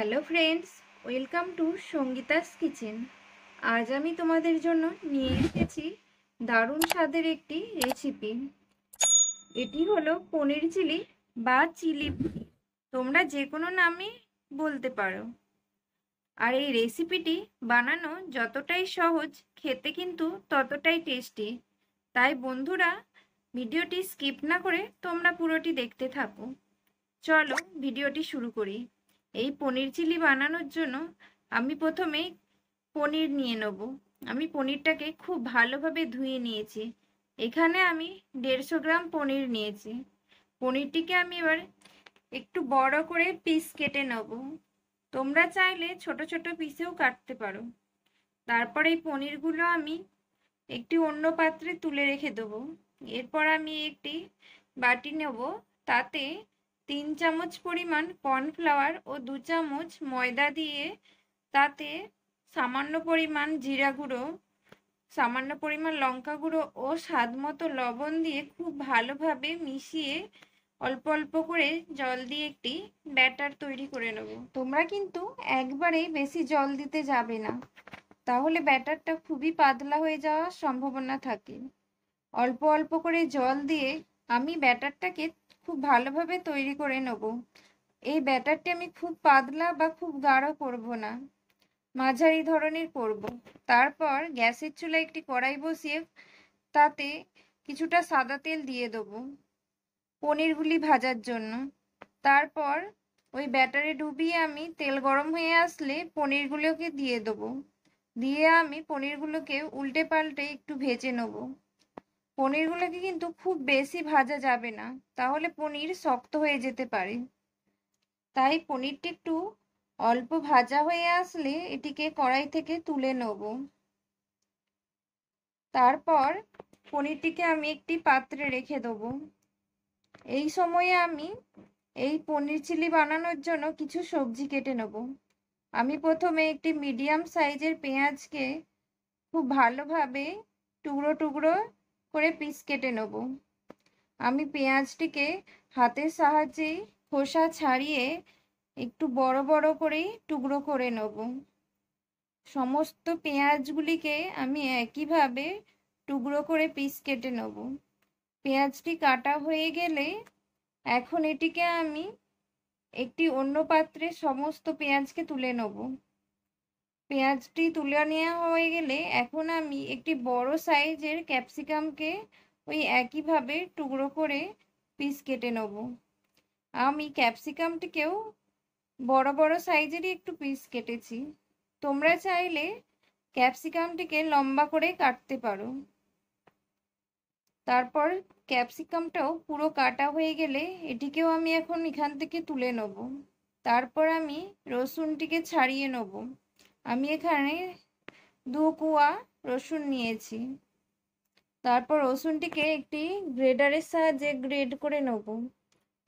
Hello friends welcome to Sangeeta's kitchen আজ আমি তোমাদের জন্য নিয়ে এসেছি দারুণ স্বাদের একটি রেসিপি এটি হলো পনির চিলি বা চিলি তোমরা যে কোনো নামে বলতে পারো আর এই রেসিপিটি বানানো যতটাই সহজ খেতে কিন্তু ততটাই টেস্টি তাই বন্ধুরা ভিডিওটি স্কিপ না করে তোমরা পুরোটি দেখতে থাকো চলো ভিডিওটি শুরু করি এই পনির চিলি বানানোর জন্য আমি প্রথমে পনির নিয়ে নেব আমি পনিরটাকে খুব ভালোভাবে ধুয়ে নিয়েছি এখানে আমি দেড়শো গ্রাম পনির নিয়েছি পনিরটিকে আমি এবার একটু বড় করে পিস কেটে নেব তোমরা চাইলে ছোট ছোট পিসেও কাটতে পারো তারপর এই পনিরগুলো আমি একটি অন্য পাত্রে তুলে রেখে দেবো এরপর আমি একটি বাটি নেব তাতে তিন চামচ পরিমাণ কর্নফ্লাওয়ার ও দু চামচ ময়দা দিয়ে তাতে সামান্য পরিমাণ জিরা গুঁড়ো সামান্য পরিমাণ লঙ্কা গুঁড়ো ও স্বাদ মতো লবণ দিয়ে খুব ভালোভাবে মিশিয়ে অল্প অল্প করে জল দিয়ে একটি ব্যাটার তৈরি করে নেব তোমরা কিন্তু একবারেই বেশি জল দিতে যাবে না তাহলে ব্যাটারটা খুবই পাতলা হয়ে যাওয়ার সম্ভাবনা থাকে অল্প অল্প করে জল দিয়ে আমি ব্যাটারটাকে খুব ভালোভাবে তৈরি করে নেব এই ব্যাটারটি আমি খুব পাতলা বা খুব গাঢ় করব না মাঝারি ধরনের করব। তারপর গ্যাসের চুলা একটি কড়াই বসিয়ে তাতে কিছুটা সাদা তেল দিয়ে দেবো পনিরগুলি ভাজার জন্য তারপর ওই ব্যাটারে ডুবিয়ে আমি তেল গরম হয়ে আসলে পনিরগুলোকে দিয়ে দেবো দিয়ে আমি পনিরগুলোকে উল্টে পাল্টে একটু ভেজে নেবো পনিরগুলোকে কিন্তু খুব বেশি ভাজা যাবে না তাহলে পনির শক্ত হয়ে যেতে পারে তাই পনিরটি একটু অল্প ভাজা হয়ে আসলে এটিকে কড়াই থেকে তুলে নেব তারপর পনিরটিকে আমি একটি পাত্রে রেখে দেবো এই সময়ে আমি এই পনির চিলি বানানোর জন্য কিছু সবজি কেটে নেব আমি প্রথমে একটি মিডিয়াম সাইজের পেঁয়াজকে খুব ভালোভাবে টুকরো টুকরো করে পিস কেটে নেব আমি পেঁয়াজটিকে হাতের সাহায্যে খোসা ছাড়িয়ে একটু বড় বড় করেই টুকরো করে নেব সমস্ত পেঁয়াজগুলিকে আমি একইভাবে টুকরো করে পিস কেটে নেব পেঁয়াজটি কাটা হয়ে গেলে এখন এটিকে আমি একটি অন্য পাত্রে সমস্ত পেঁয়াজকে তুলে নেব পেঁয়াজটি তুলে নেওয়া হয়ে গেলে এখন আমি একটি বড় সাইজের ক্যাপসিকামকে ওই একইভাবে টুকরো করে পিস কেটে নেব আমি ক্যাপসিকামটিকেও বড় বড় সাইজেরই একটু পিস কেটেছি তোমরা চাইলে ক্যাপসিকামটিকে লম্বা করে কাটতে পারো তারপর ক্যাপসিকামটাও পুরো কাটা হয়ে গেলে এটিকেও আমি এখন এখান থেকে তুলে নেব তারপর আমি রসুনটিকে ছাড়িয়ে নেবো আমি এখানে দু কুয়া রসুন নিয়েছি তারপর রসুনটিকে একটি গ্রেডারের সাহায্যে গ্রেড করে নেব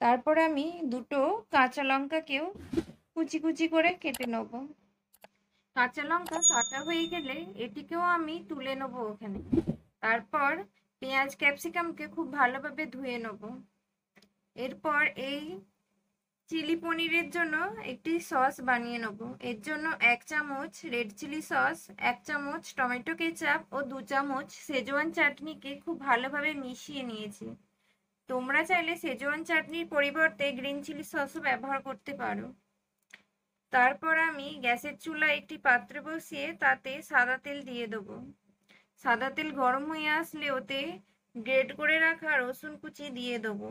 তারপর আমি দুটো কাঁচা লঙ্কাকেও কুচি কুচি করে কেটে নেব কাঁচা লঙ্কা কাটা হয়ে গেলে এটিকেও আমি তুলে নেব ওখানে তারপর পেঁয়াজ ক্যাপসিকামকে খুব ভালোভাবে ধুয়ে নেব এরপর এই চিলি পনিরের জন্য একটি সস বানিয়ে নেব এর জন্য এক চামচ রেড চিলি সস এক চামচ টমেটো কেচাপ ও দু চামচ সেজোয়ান চাটনিকে খুব ভালোভাবে মিশিয়ে নিয়েছি তোমরা চাইলে সেজোয়ান চাটনির পরিবর্তে গ্রিন চিলি সসও ব্যবহার করতে পারো তারপর আমি গ্যাসের চুলায় একটি পাত্রে বসিয়ে তাতে সাদা তেল দিয়ে দেব সাদা তেল গরম হয়ে আসলে ওতে গ্রেড করে রাখা রসুন কুচি দিয়ে দেবো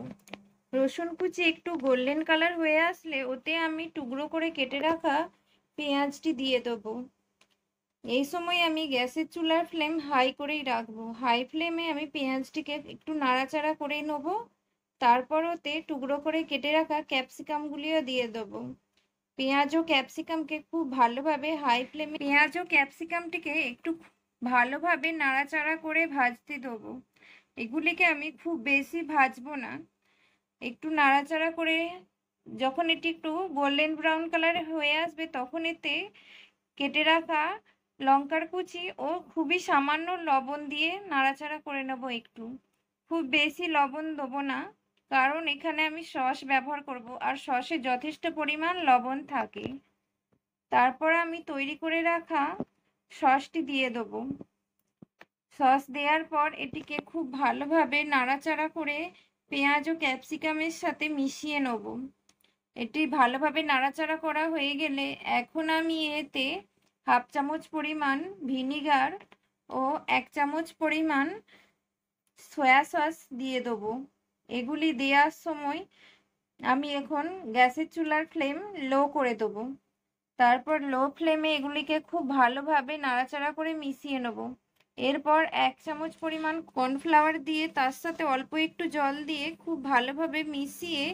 রসুন কুচি একটু গোল্ডেন কালার হয়ে আসলে ওতে আমি টুকরো করে কেটে রাখা পেঁয়াজটি দিয়ে দেবো এই সময় আমি গ্যাসের চুলার ফ্লেম হাই করেই রাখবো হাই ফ্লেমে আমি পেঁয়াজটিকে একটু নাড়াচাড়া করে নেব তারপর ওতে টুকরো করে কেটে রাখা ক্যাপসিকামগুলিও দিয়ে দেবো পেঁয়াজ ও ক্যাপসিকামকে খুব ভালোভাবে হাই ফ্লেমে পেঁয়াজ ও ক্যাপসিকামটিকে একটু ভালোভাবে নাড়াচাড়া করে ভাজতে দেবো এগুলিকে আমি খুব বেশি ভাজবো না একটু নাড়াচাড়া করে যখন এটি একটু গোল্ডেন ব্রাউন কালার হয়ে আসবে তখন এতে কেটে রাখা লঙ্কার কুচি ও খুবই সামান্য লবণ দিয়ে নাড়াচাড়া করে নেব একটু খুব বেশি লবণ দেবো না কারণ এখানে আমি সস ব্যবহার করব আর সসে যথেষ্ট পরিমাণ লবণ থাকে তারপর আমি তৈরি করে রাখা সসটি দিয়ে দেবো সস দেওয়ার পর এটিকে খুব ভালোভাবে নাড়াচাড়া করে পেঁয়াজ ও ক্যাপসিকামের সাথে মিশিয়ে নেব এটি ভালোভাবে নাড়াচাড়া করা হয়ে গেলে এখন আমি এতে হাফ চামচ পরিমাণ ভিনিগার ও এক চামচ পরিমাণ সয়া সস দিয়ে দেবো এগুলি দেওয়ার সময় আমি এখন গ্যাসের চুলার ফ্লেম লো করে দেবো তারপর লো ফ্লেমে এগুলিকে খুব ভালোভাবে নাড়াচাড়া করে মিশিয়ে নেবো এরপর এক চামচ পরিমাণ কর্নফ্লাওয়ার দিয়ে তার সাথে অল্প একটু জল দিয়ে খুব ভালোভাবে মিশিয়ে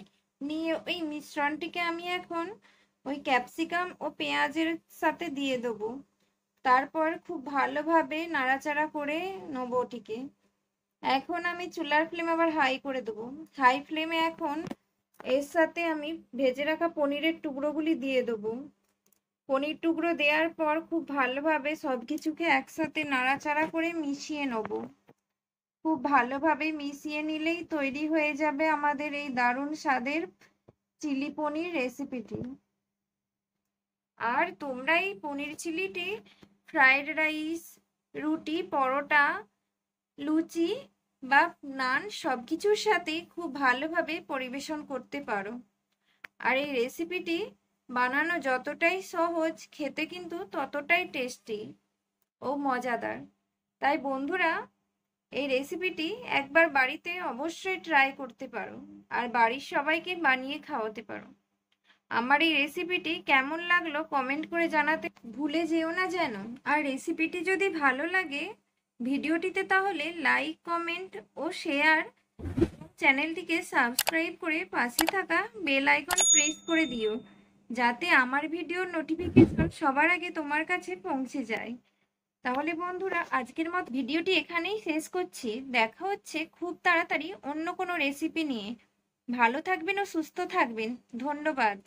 নিয়ে ওই মিশ্রণটিকে আমি এখন ওই ক্যাপসিকাম ও পেঁয়াজের সাথে দিয়ে দেবো তারপর খুব ভালোভাবে নাড়াচাড়া করে নেবো ওটিকে এখন আমি চুলার ফ্লেম আবার হাই করে দেবো হাই ফ্লেমে এখন এর সাথে আমি ভেজে রাখা পনিরের টুকরোগুলি দিয়ে দেবো পনির টুকরো দেওয়ার পর খুব ভালোভাবে সব কিছুকে একসাথে নাড়াচাড়া করে মিশিয়ে নেব খুব ভালোভাবে মিশিয়ে নিলেই তৈরি হয়ে যাবে আমাদের এই দারুণ স্বাদের চিলি পনির রেসিপিটি আর তোমরা এই পনির চিলিটি ফ্রায়েড রাইস রুটি পরোটা লুচি বা নান সব কিছুর সাথে খুব ভালোভাবে পরিবেশন করতে পারো আর এই রেসিপিটি বানানো যতটাই সহজ খেতে কিন্তু ততটাই টেস্টি ও মজাদার তাই বন্ধুরা এই রেসিপিটি একবার বাড়িতে অবশ্যই ট্রাই করতে পারো আর বাড়ির সবাইকে বানিয়ে খাওয়াতে পারো আমার এই রেসিপিটি কেমন লাগলো কমেন্ট করে জানাতে ভুলে যেও না যেন আর রেসিপিটি যদি ভালো লাগে ভিডিওটিতে তাহলে লাইক কমেন্ট ও শেয়ার চ্যানেলটিকে সাবস্ক্রাইব করে পাশে থাকা বেল আইকন প্রেস করে দিও যাতে আমার ভিডিওর নোটিফিকেশন সবার আগে তোমার কাছে পৌঁছে যায় তাহলে বন্ধুরা আজকের মত ভিডিওটি এখানেই শেষ করছি দেখা হচ্ছে খুব তাড়াতাড়ি অন্য কোনো রেসিপি নিয়ে ভালো থাকবেন ও সুস্থ থাকবেন ধন্যবাদ